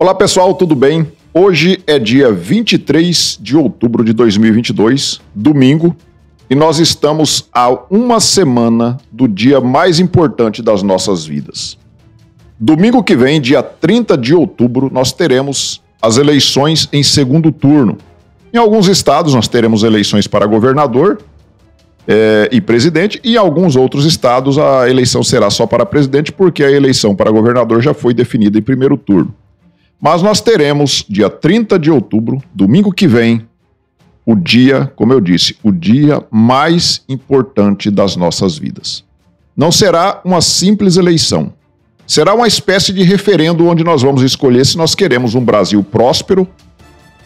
Olá pessoal, tudo bem? Hoje é dia 23 de outubro de 2022, domingo, e nós estamos a uma semana do dia mais importante das nossas vidas. Domingo que vem, dia 30 de outubro, nós teremos as eleições em segundo turno. Em alguns estados, nós teremos eleições para governador é, e presidente, e em alguns outros estados, a eleição será só para presidente, porque a eleição para governador já foi definida em primeiro turno. Mas nós teremos, dia 30 de outubro, domingo que vem, o dia, como eu disse, o dia mais importante das nossas vidas. Não será uma simples eleição. Será uma espécie de referendo onde nós vamos escolher se nós queremos um Brasil próspero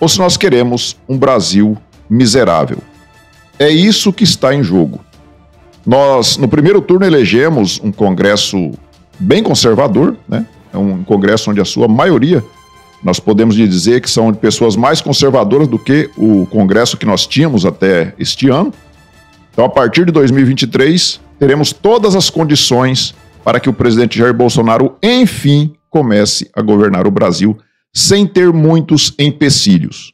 ou se nós queremos um Brasil miserável. É isso que está em jogo. Nós, no primeiro turno, elegemos um Congresso bem conservador, né? É um Congresso onde a sua maioria nós podemos dizer que são pessoas mais conservadoras do que o Congresso que nós tínhamos até este ano. Então, a partir de 2023, teremos todas as condições para que o presidente Jair Bolsonaro, enfim, comece a governar o Brasil sem ter muitos empecilhos.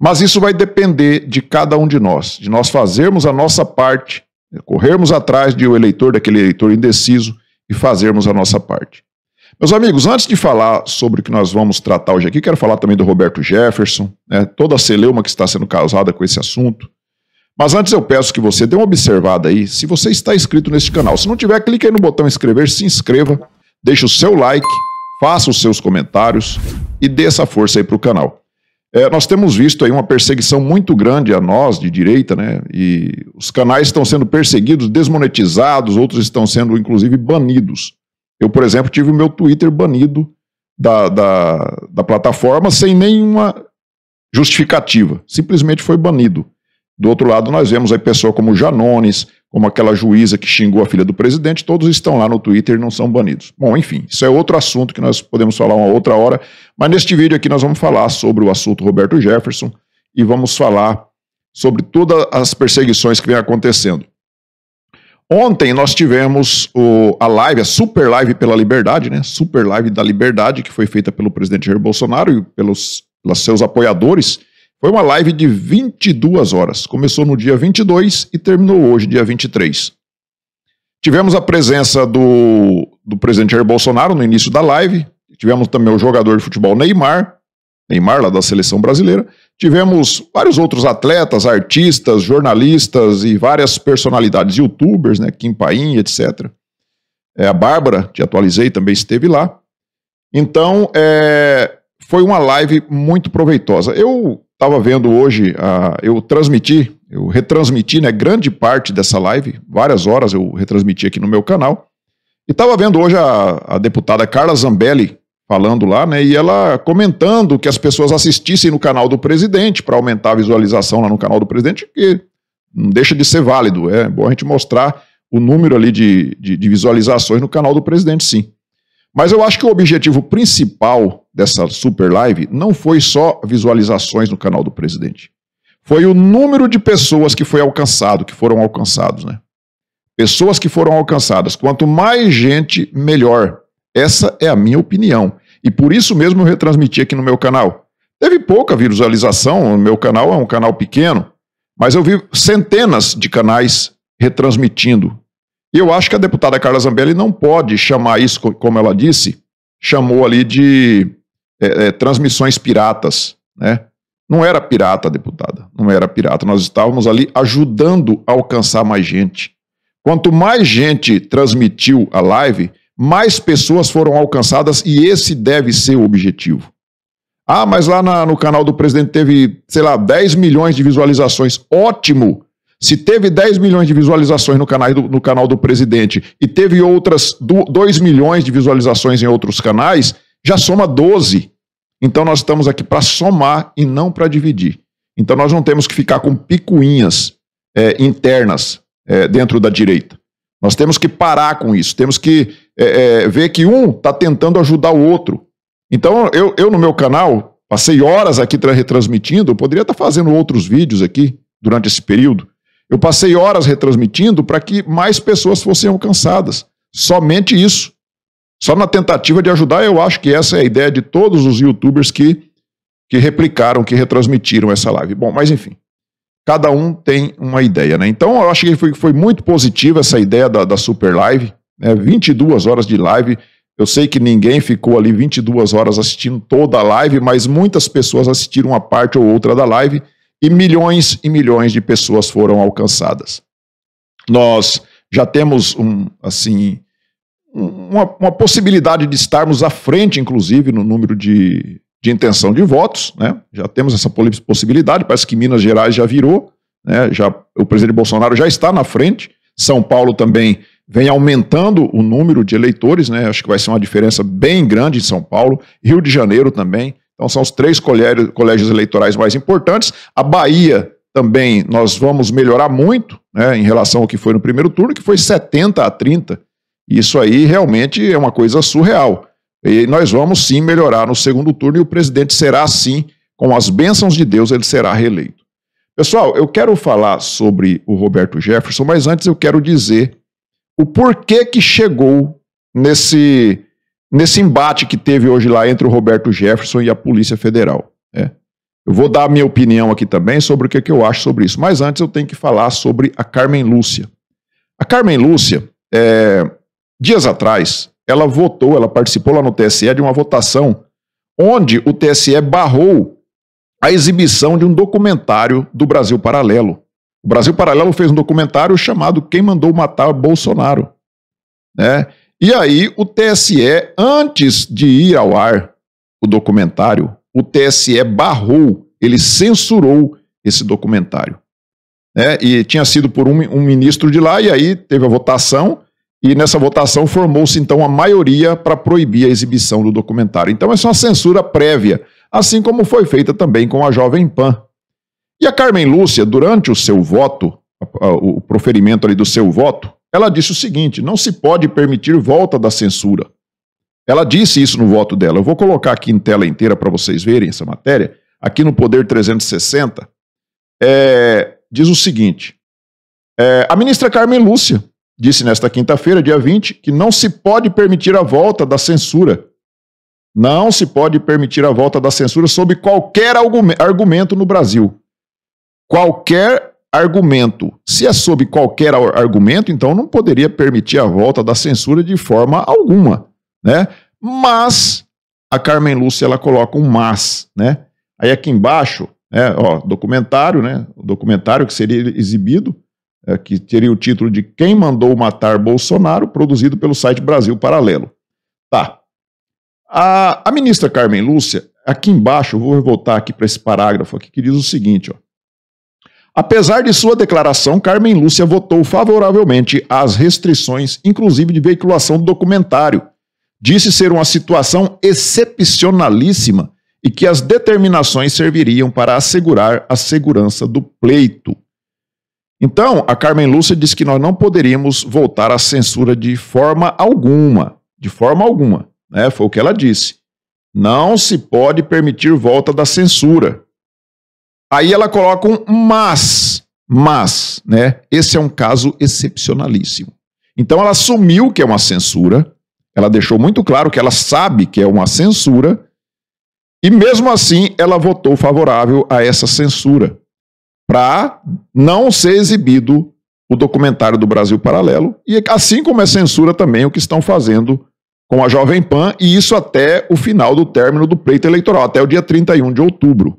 Mas isso vai depender de cada um de nós, de nós fazermos a nossa parte, corrermos atrás de um eleitor, daquele eleitor indeciso, e fazermos a nossa parte. Meus amigos, antes de falar sobre o que nós vamos tratar hoje aqui, quero falar também do Roberto Jefferson, né, toda a celeuma que está sendo causada com esse assunto. Mas antes eu peço que você dê uma observada aí, se você está inscrito neste canal. Se não tiver, clique aí no botão inscrever, se inscreva, deixe o seu like, faça os seus comentários e dê essa força aí para o canal. É, nós temos visto aí uma perseguição muito grande a nós, de direita, né? E os canais estão sendo perseguidos, desmonetizados, outros estão sendo, inclusive, banidos. Eu, por exemplo, tive o meu Twitter banido da, da, da plataforma sem nenhuma justificativa. Simplesmente foi banido. Do outro lado, nós vemos aí pessoa como Janones, como aquela juíza que xingou a filha do presidente, todos estão lá no Twitter e não são banidos. Bom, enfim, isso é outro assunto que nós podemos falar uma outra hora, mas neste vídeo aqui nós vamos falar sobre o assunto Roberto Jefferson e vamos falar sobre todas as perseguições que vem acontecendo. Ontem nós tivemos o, a live, a super live pela liberdade, né? Super live da liberdade, que foi feita pelo presidente Jair Bolsonaro e pelos, pelos seus apoiadores. Foi uma live de 22 horas. Começou no dia 22 e terminou hoje, dia 23. Tivemos a presença do, do presidente Jair Bolsonaro no início da live. Tivemos também o jogador de futebol Neymar, Neymar lá da seleção brasileira. Tivemos vários outros atletas, artistas, jornalistas e várias personalidades, youtubers, né? Kim Paim, etc. É, a Bárbara, te atualizei, também esteve lá. Então, é, foi uma live muito proveitosa. Eu estava vendo hoje, a eu transmiti, eu retransmiti né, grande parte dessa live, várias horas eu retransmiti aqui no meu canal. E estava vendo hoje a, a, deputada Carla Zambelli falando lá, né? E ela comentando que as pessoas assistissem no canal do presidente para aumentar a visualização lá no canal do presidente, que não deixa de ser válido. É bom a gente mostrar o número ali de, de, de visualizações no canal do presidente, sim. Mas eu acho que o objetivo principal dessa super live não foi só visualizações no canal do presidente. Foi o número de pessoas que foi alcançado, que foram alcançados, né? Pessoas que foram alcançadas. Quanto mais gente, melhor. Essa é a minha opinião. E por isso mesmo eu retransmiti aqui no meu canal. Teve pouca visualização, o meu canal é um canal pequeno, mas eu vi centenas de canais retransmitindo. E eu acho que a deputada Carla Zambelli não pode chamar isso, como ela disse, chamou ali de é, é, transmissões piratas. Né? Não era pirata, deputada, não era pirata. Nós estávamos ali ajudando a alcançar mais gente. Quanto mais gente transmitiu a live, mais pessoas foram alcançadas e esse deve ser o objetivo. Ah, mas lá na, no canal do presidente teve, sei lá, 10 milhões de visualizações. Ótimo! Se teve 10 milhões de visualizações no canal do, no canal do presidente e teve outras 2 milhões de visualizações em outros canais, já soma 12. Então nós estamos aqui para somar e não para dividir. Então nós não temos que ficar com picuinhas é, internas é, dentro da direita. Nós temos que parar com isso, temos que é, é, que um está tentando ajudar o outro. Então, eu, eu no meu canal, passei horas aqui retransmitindo, eu poderia estar tá fazendo outros vídeos aqui durante esse período. Eu passei horas retransmitindo para que mais pessoas fossem alcançadas. Somente isso. Só na tentativa de ajudar, eu acho que essa é a ideia de todos os youtubers que, que replicaram, que retransmitiram essa live. Bom, mas enfim cada um tem uma ideia, né? Então eu acho que foi, foi muito positiva essa ideia da, da, Super Live né, 22 horas de live. Eu sei que ninguém ficou ali 22 horas assistindo toda a live, mas muitas pessoas assistiram uma parte ou outra da live e milhões e milhões de pessoas foram alcançadas. Nós já temos um, assim, uma, uma, possibilidade de estarmos à frente, inclusive, no número de, de intenção de votos. Né? Já temos essa possibilidade, parece que Minas Gerais já virou, né? já, o presidente Bolsonaro já está na frente, São Paulo também vem aumentando o número de eleitores, né? Acho que vai ser uma diferença bem grande em São Paulo, Rio de Janeiro também. Então são os três colégios eleitorais mais importantes. A Bahia também nós vamos melhorar muito, né, em relação ao que foi no primeiro turno, que foi 70 a 30. Isso aí realmente é uma coisa surreal. E nós vamos sim melhorar no segundo turno e o presidente será sim, com as bênçãos de Deus, ele será reeleito. Pessoal, eu quero falar sobre o Roberto Jefferson, mas antes eu quero dizer o porquê que chegou nesse, nesse embate que teve hoje lá entre o Roberto Jefferson e a Polícia Federal. Né? Eu vou dar a minha opinião aqui também sobre o que, que eu acho sobre isso. Mas antes eu tenho que falar sobre a Carmen Lúcia. A Carmen Lúcia, é, dias atrás, ela votou, ela participou lá no TSE de uma votação onde o TSE barrou a exibição de um documentário do Brasil Paralelo. O Brasil Paralelo fez um documentário chamado Quem Mandou Matar Bolsonaro. Né? E aí, o TSE, antes de ir ao ar o documentário, o TSE barrou, ele censurou esse documentário. Né? E tinha sido por um, um ministro de lá, e aí teve a votação, e nessa votação formou-se então a maioria para proibir a exibição do documentário. Então, essa é uma censura prévia, assim como foi feita também com a Jovem Pan. E a Carmen Lúcia, durante o seu voto, o proferimento ali do seu voto, ela disse o seguinte: não se pode permitir volta da censura. Ela disse isso no voto dela. Eu vou colocar aqui em tela inteira para vocês verem essa matéria. Aqui no Poder 360, é, diz o seguinte: é, a ministra Carmen Lúcia disse nesta quinta-feira, dia 20, que não se pode permitir a volta da censura. Não se pode permitir a volta da censura sob qualquer argumento no Brasil qualquer argumento. Se é sob qualquer argumento, então não poderia permitir a volta da censura de forma alguma, né? Mas a Carmen Lúcia ela coloca um mas, né? Aí aqui embaixo, né, ó, documentário, né? O documentário que seria exibido, é, que teria o título de Quem mandou matar Bolsonaro, produzido pelo site Brasil Paralelo. Tá. A, a ministra Carmen Lúcia, aqui embaixo, vou voltar aqui para esse parágrafo aqui que diz o seguinte, ó. Apesar de sua declaração, Carmen Lúcia votou favoravelmente às restrições, inclusive de veiculação do documentário. Disse ser uma situação excepcionalíssima e que as determinações serviriam para assegurar a segurança do pleito. Então, a Carmen Lúcia disse que nós não poderíamos voltar à censura de forma alguma. De forma alguma. Né? Foi o que ela disse. Não se pode permitir volta da censura. Aí ela coloca um mas, mas, né? Esse é um caso excepcionalíssimo. Então ela assumiu que é uma censura, ela deixou muito claro que ela sabe que é uma censura, e mesmo assim ela votou favorável a essa censura, para não ser exibido o documentário do Brasil Paralelo, e assim como é censura também o que estão fazendo com a Jovem Pan, e isso até o final do término do pleito eleitoral, até o dia 31 de outubro.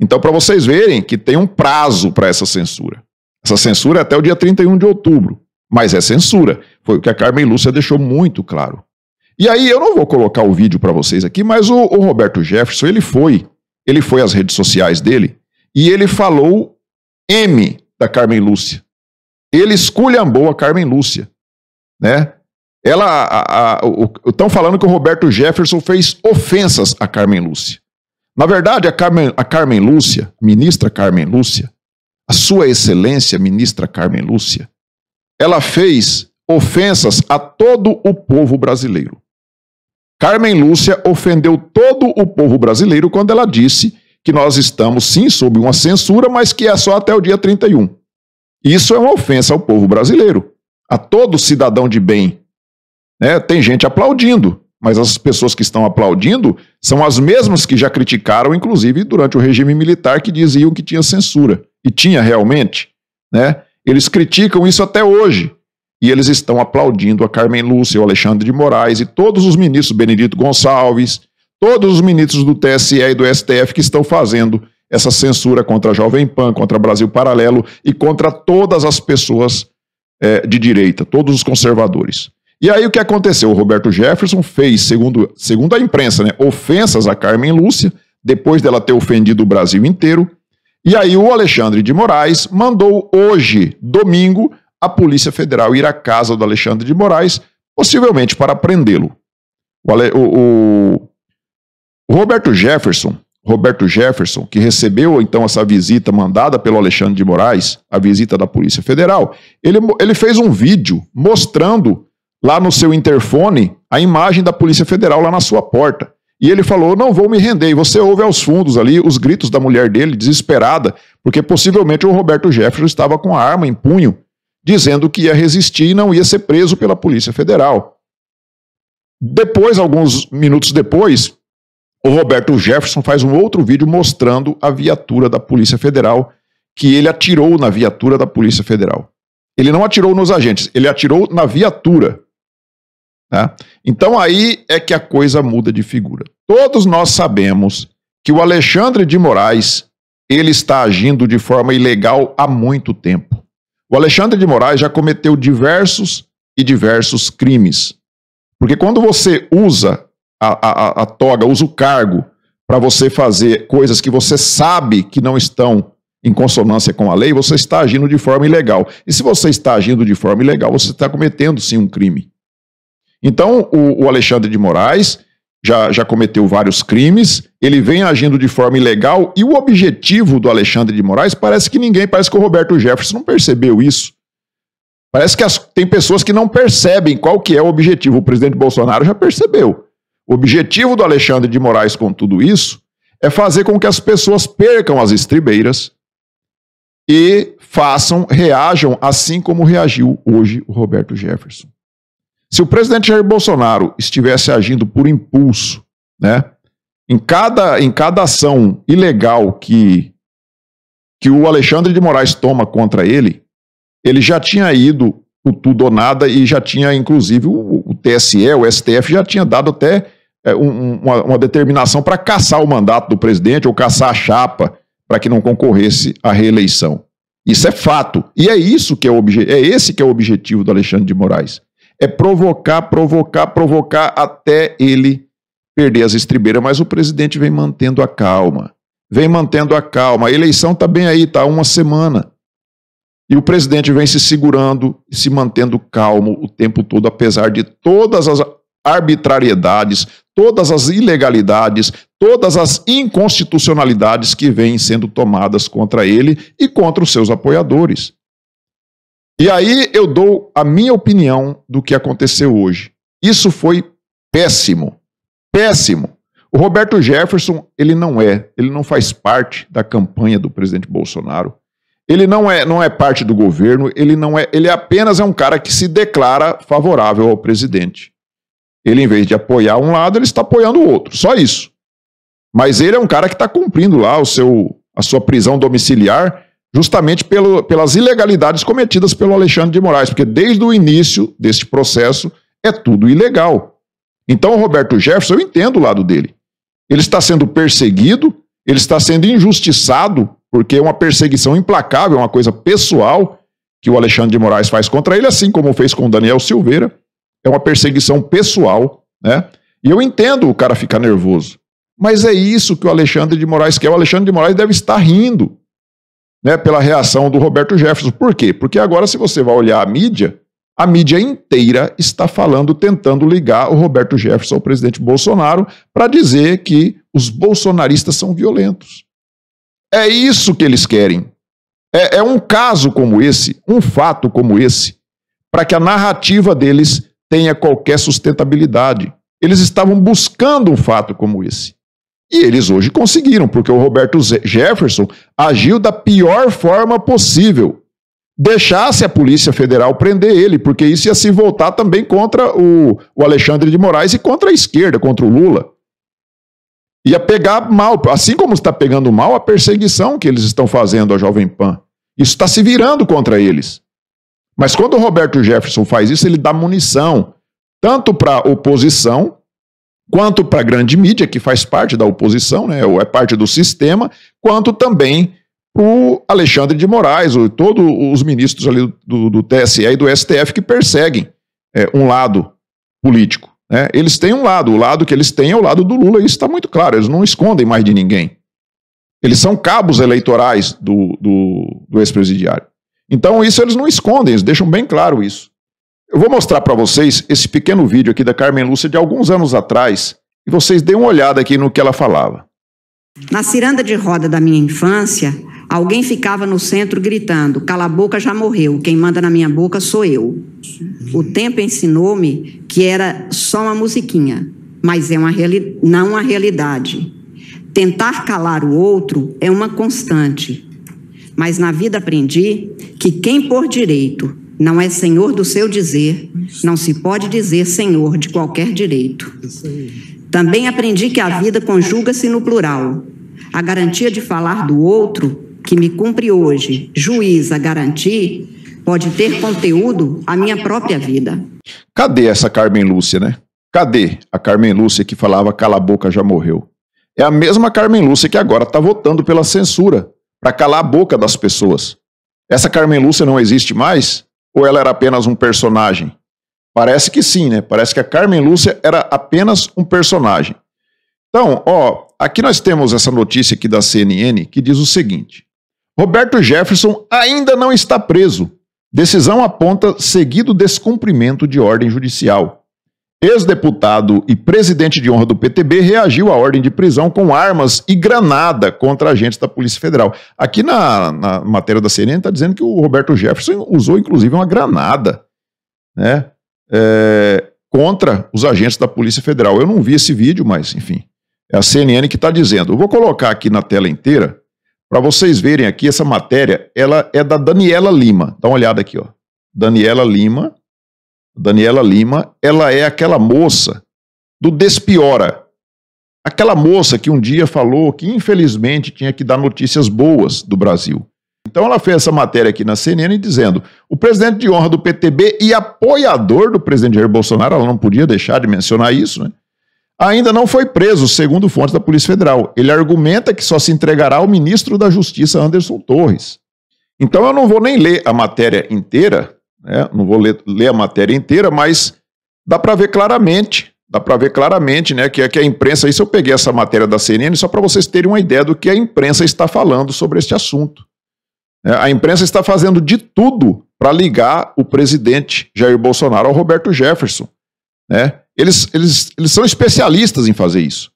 Então, para vocês verem que tem um prazo para essa censura. Essa censura é até o dia 31 de outubro, mas é censura. Foi o que a Carmen Lúcia deixou muito claro. E aí, eu não vou colocar o vídeo para vocês aqui, mas o, o Roberto Jefferson, ele foi. Ele foi às redes sociais dele e ele falou M da Carmen Lúcia. Ele esculhambou a Carmen Lúcia, né? Ela, estão falando que o Roberto Jefferson fez ofensas a Carmen Lúcia. Na verdade, a Carmen, a Carmen Lúcia, ministra Carmen Lúcia, a sua excelência, ministra Carmen Lúcia, ela fez ofensas a todo o povo brasileiro. Carmen Lúcia ofendeu todo o povo brasileiro quando ela disse que nós estamos sim sob uma censura, mas que é só até o dia 31. Isso é uma ofensa ao povo brasileiro, a todo cidadão de bem. Né? Tem gente aplaudindo. Mas as pessoas que estão aplaudindo são as mesmas que já criticaram, inclusive durante o regime militar, que diziam que tinha censura. E tinha realmente. Né? Eles criticam isso até hoje. E eles estão aplaudindo a Carmen Lúcia, o Alexandre de Moraes e todos os ministros, Benedito Gonçalves, todos os ministros do TSE e do STF que estão fazendo essa censura contra a Jovem Pan, contra o Brasil Paralelo e contra todas as pessoas é, de direita, todos os conservadores. E aí o que aconteceu? O Roberto Jefferson fez, segundo, segundo a imprensa, né, ofensas a Carmen Lúcia, depois dela ter ofendido o Brasil inteiro. E aí o Alexandre de Moraes mandou hoje, domingo, a Polícia Federal ir à casa do Alexandre de Moraes, possivelmente para prendê-lo. O, o, o Roberto Jefferson, Roberto Jefferson, que recebeu então essa visita mandada pelo Alexandre de Moraes, a visita da Polícia Federal, ele, ele fez um vídeo mostrando lá no seu interfone a imagem da Polícia Federal lá na sua porta. E ele falou: Não vou me render. E você ouve aos fundos ali os gritos da mulher dele, desesperada, porque possivelmente o Roberto Jefferson estava com a arma em punho, dizendo que ia resistir e não ia ser preso pela Polícia Federal. Depois, alguns minutos depois, o Roberto Jefferson faz um outro vídeo mostrando a viatura da Polícia Federal, que ele atirou na viatura da Polícia Federal. Ele não atirou nos agentes, ele atirou na viatura. Tá? Então aí é que a coisa muda de figura. Todos nós sabemos que o Alexandre de Moraes ele está agindo de forma ilegal há muito tempo. O Alexandre de Moraes já cometeu diversos e diversos crimes. Porque quando você usa a, a, a toga, usa o cargo para você fazer coisas que você sabe que não estão em consonância com a lei, você está agindo de forma ilegal. E se você está agindo de forma ilegal, você está cometendo sim um crime. Então, o, o Alexandre de Moraes já, já cometeu vários crimes, ele vem agindo de forma ilegal e o objetivo do Alexandre de Moraes parece que ninguém, parece que o Roberto Jefferson não percebeu isso. Parece que as, tem pessoas que não percebem qual que é o objetivo. O presidente Bolsonaro já percebeu. O objetivo do Alexandre de Moraes com tudo isso é fazer com que as pessoas percam as estribeiras e façam, reajam assim como reagiu hoje o Roberto Jefferson. Se o presidente Jair Bolsonaro estivesse agindo por impulso, né, em cada, em cada ação ilegal que, que o Alexandre de Moraes toma contra ele, ele já tinha ido o tudo ou nada e já tinha, inclusive, o, o TSE, o STF, já tinha dado até é, um, uma, uma, determinação para caçar o mandato do presidente ou caçar a chapa para que não concorresse à reeleição. Isso é fato. E é isso que é o é esse que é o objetivo do Alexandre de Moraes é provocar, provocar, provocar até ele perder as estribeiras. Mas o presidente vem mantendo a calma. Vem mantendo a calma. A eleição está bem aí, está uma semana. E o presidente vem se segurando e se mantendo calmo o tempo todo, apesar de todas as arbitrariedades, todas as ilegalidades, todas as inconstitucionalidades que vêm sendo tomadas contra ele e contra os seus apoiadores. E aí eu dou a minha opinião do que aconteceu hoje. Isso foi péssimo. Péssimo. O Roberto Jefferson, ele não é, ele não faz parte da campanha do presidente Bolsonaro. Ele não é, não é parte do governo, ele não é, ele apenas é um cara que se declara favorável ao presidente. Ele, em vez de apoiar um lado, ele está apoiando o outro, só isso. Mas ele é um cara que está cumprindo lá o seu, a sua prisão domiciliar justamente pelo, pelas ilegalidades cometidas pelo Alexandre de Moraes, porque desde o início deste processo é tudo ilegal. Então, o Roberto Jefferson, eu entendo o lado dele. Ele está sendo perseguido, ele está sendo injustiçado, porque é uma perseguição implacável, é uma coisa pessoal que o Alexandre de Moraes faz contra ele, assim como fez com o Daniel Silveira. É uma perseguição pessoal, né? E eu entendo o cara ficar nervoso. Mas é isso que o Alexandre de Moraes quer. O Alexandre de Moraes deve estar rindo né, pela reação do Roberto Jefferson. Por quê? Porque agora, se você vai olhar a mídia, a mídia inteira está falando, tentando ligar o Roberto Jefferson ao presidente Bolsonaro para dizer que os bolsonaristas são violentos. É isso que eles querem. É, é um caso como esse, um fato como esse, para que a narrativa deles tenha qualquer sustentabilidade. Eles estavam buscando um fato como esse. E eles hoje conseguiram, porque o Roberto Jefferson agiu da pior forma possível. Deixasse a Polícia Federal prender ele, porque isso ia se voltar também contra o, o Alexandre de Moraes e contra a esquerda, contra o Lula. Ia pegar mal, assim como está pegando mal a perseguição que eles estão fazendo à Jovem Pan. Isso está se virando contra eles. Mas quando o Roberto Jefferson faz isso, ele dá munição, tanto para a oposição Quanto para a grande mídia, que faz parte da oposição, né, ou é parte do sistema, quanto também o Alexandre de Moraes, ou todos os ministros ali do, do TSE e do STF que perseguem é, um lado político. Né? Eles têm um lado, o lado que eles têm é o lado do Lula, isso está muito claro, eles não escondem mais de ninguém. Eles são cabos eleitorais do, do, do ex-presidiário. Então, isso eles não escondem, eles deixam bem claro isso. Eu vou mostrar para vocês esse pequeno vídeo aqui da Carmen Lúcia de alguns anos atrás e vocês deem uma olhada aqui no que ela falava. Na ciranda de roda da minha infância, alguém ficava no centro gritando: Cala a boca, já morreu, quem manda na minha boca sou eu. O tempo ensinou-me que era só uma musiquinha, mas é uma não a realidade. Tentar calar o outro é uma constante, mas na vida aprendi que quem por direito não é senhor do seu dizer, não se pode dizer senhor de qualquer direito. Também aprendi que a vida conjuga-se no plural. A garantia de falar do outro, que me cumpre hoje, juiz a garantir, pode ter conteúdo a minha própria vida. Cadê essa Carmen Lúcia, né? Cadê a Carmen Lúcia que falava cala a boca já morreu? É a mesma Carmen Lúcia que agora está votando pela censura, para calar a boca das pessoas. Essa Carmen Lúcia não existe mais? Ou ela era apenas um personagem? Parece que sim, né? Parece que a Carmen Lúcia era apenas um personagem. Então, ó, aqui nós temos essa notícia aqui da CNN que diz o seguinte: Roberto Jefferson ainda não está preso. Decisão aponta seguido descumprimento de ordem judicial. Ex-deputado e presidente de honra do PTB reagiu à ordem de prisão com armas e granada contra agentes da Polícia Federal. Aqui na, na matéria da CNN está dizendo que o Roberto Jefferson usou inclusive uma granada né, é, contra os agentes da Polícia Federal. Eu não vi esse vídeo, mas enfim, é a CNN que está dizendo. Eu vou colocar aqui na tela inteira para vocês verem aqui essa matéria. Ela é da Daniela Lima. Dá uma olhada aqui, ó. Daniela Lima Daniela Lima, ela é aquela moça do Despiora. Aquela moça que um dia falou que infelizmente tinha que dar notícias boas do Brasil. Então ela fez essa matéria aqui na CNN dizendo: o presidente de honra do PTB e apoiador do presidente Jair Bolsonaro, ela não podia deixar de mencionar isso, né? Ainda não foi preso, segundo fontes da Polícia Federal. Ele argumenta que só se entregará ao ministro da Justiça, Anderson Torres. Então eu não vou nem ler a matéria inteira, né? não vou ler, ler a matéria inteira, mas dá para ver claramente, dá para ver claramente, né, que é que a imprensa, isso eu peguei essa matéria da CNN só para vocês terem uma ideia do que a imprensa está falando sobre este assunto. É, a imprensa está fazendo de tudo para ligar o presidente Jair Bolsonaro ao Roberto Jefferson, né? Eles, eles, eles são especialistas em fazer isso,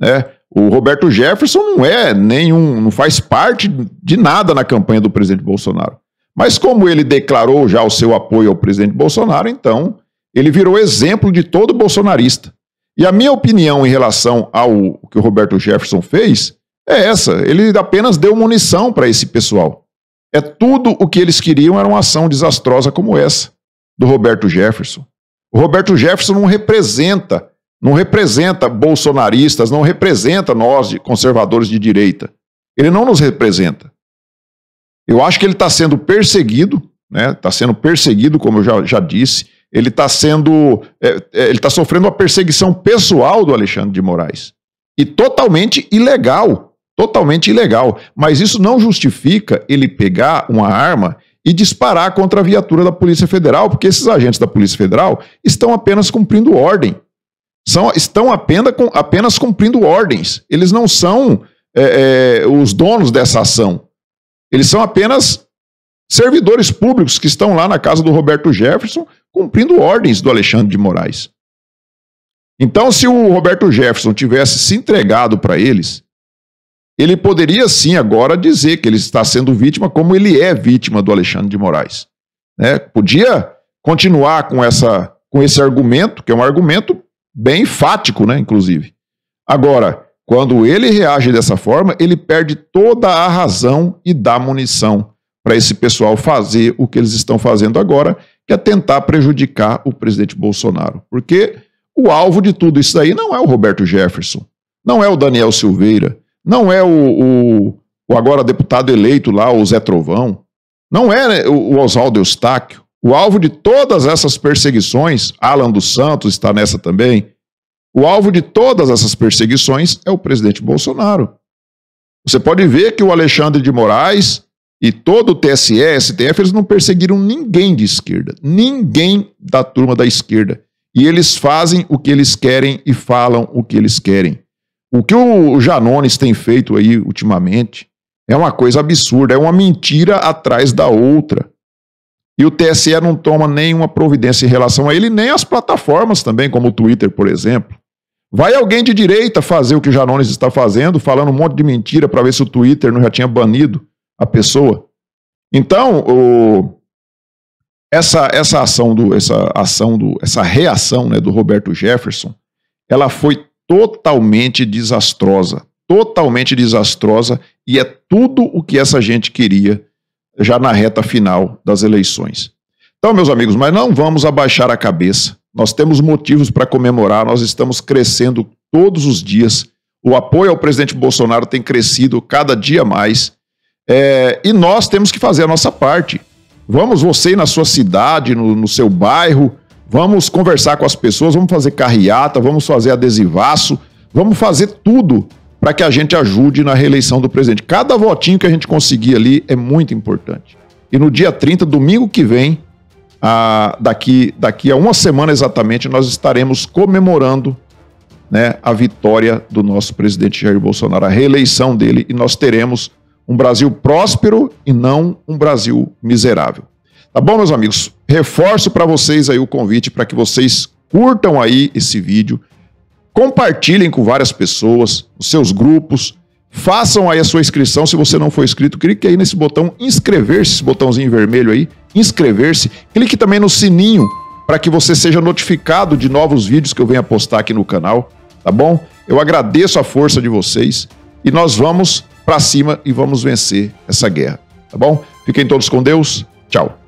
né? O Roberto Jefferson não é nenhum, não faz parte de nada na campanha do presidente Bolsonaro. Mas como ele declarou já o seu apoio ao presidente Bolsonaro, então ele virou exemplo de todo bolsonarista. E a minha opinião em relação ao que o Roberto Jefferson fez é essa: ele apenas deu munição para esse pessoal. É tudo o que eles queriam era uma ação desastrosa como essa do Roberto Jefferson. O Roberto Jefferson não representa, não representa bolsonaristas, não representa nós conservadores de direita. Ele não nos representa. Eu acho que ele está sendo perseguido, né? Está sendo perseguido, como eu já, já disse. Ele está sendo. É, é ele está sofrendo uma perseguição pessoal do Alexandre de Moraes. E totalmente ilegal. Totalmente ilegal. Mas isso não justifica ele pegar uma arma e disparar contra a viatura da Polícia Federal, porque esses agentes da Polícia Federal estão apenas cumprindo ordem. São, estão apenas, apenas cumprindo ordens. Eles não são é, é, os donos dessa ação. Eles são apenas servidores públicos que estão lá na casa do Roberto Jefferson cumprindo ordens do Alexandre de Moraes. Então, se o Roberto Jefferson tivesse se entregado para eles, ele poderia sim agora dizer que ele está sendo vítima, como ele é vítima do Alexandre de Moraes. Né? Podia continuar com, essa, com esse argumento, que é um argumento bem fático, né, inclusive. Agora, quando ele reage dessa forma, ele perde toda a razão e dá munição para esse pessoal fazer o que eles estão fazendo agora, que é tentar prejudicar o presidente Bolsonaro. Porque o alvo de tudo isso aí não é o Roberto Jefferson, não é o Daniel Silveira, não é o, o, o agora deputado eleito lá, o Zé Trovão, não é né, o, o Oswaldo Eustáquio. O alvo de todas essas perseguições, Alan dos Santos está nessa também, o alvo de todas essas perseguições é o presidente Bolsonaro. Você pode ver que o Alexandre de Moraes e todo o TSE, STF, eles não perseguiram ninguém de esquerda, ninguém da turma da esquerda. E eles fazem o que eles querem e falam o que eles querem. O que o Janones tem feito aí ultimamente é uma coisa absurda, é uma mentira atrás da outra. E o TSE não toma nenhuma providência em relação a ele, nem as plataformas também, como o Twitter, por exemplo. Vai alguém de direita fazer o que o Janones está fazendo, falando um monte de mentira para ver se o Twitter não já tinha banido a pessoa. Então, o... essa, essa ação do essa ação do essa reação, né, do Roberto Jefferson, ela foi totalmente desastrosa, totalmente desastrosa e é tudo o que essa gente queria já na reta final das eleições. Então, meus amigos, mas não vamos abaixar a cabeça. Nós temos motivos para comemorar, nós estamos crescendo todos os dias. O apoio ao presidente Bolsonaro tem crescido cada dia mais. É, e nós temos que fazer a nossa parte. Vamos você na sua cidade, no, no seu bairro, vamos conversar com as pessoas, vamos fazer carreata, vamos fazer adesivaço, vamos fazer tudo para que a gente ajude na reeleição do presidente. Cada votinho que a gente conseguir ali é muito importante. E no dia 30, domingo que vem, ah, daqui, daqui a uma semana exatamente, nós estaremos comemorando né, a vitória do nosso presidente Jair Bolsonaro, a reeleição dele, e nós teremos um Brasil próspero e não um Brasil miserável. Tá bom, meus amigos? Reforço para vocês aí o convite para que vocês curtam aí esse vídeo, compartilhem com várias pessoas, os seus grupos, Façam aí a sua inscrição, se você não for inscrito, clique aí nesse botão inscrever-se, esse botãozinho vermelho aí, inscrever-se. Clique também no sininho para que você seja notificado de novos vídeos que eu venha postar aqui no canal, tá bom? Eu agradeço a força de vocês e nós vamos para cima e vamos vencer essa guerra, tá bom? Fiquem todos com Deus. Tchau.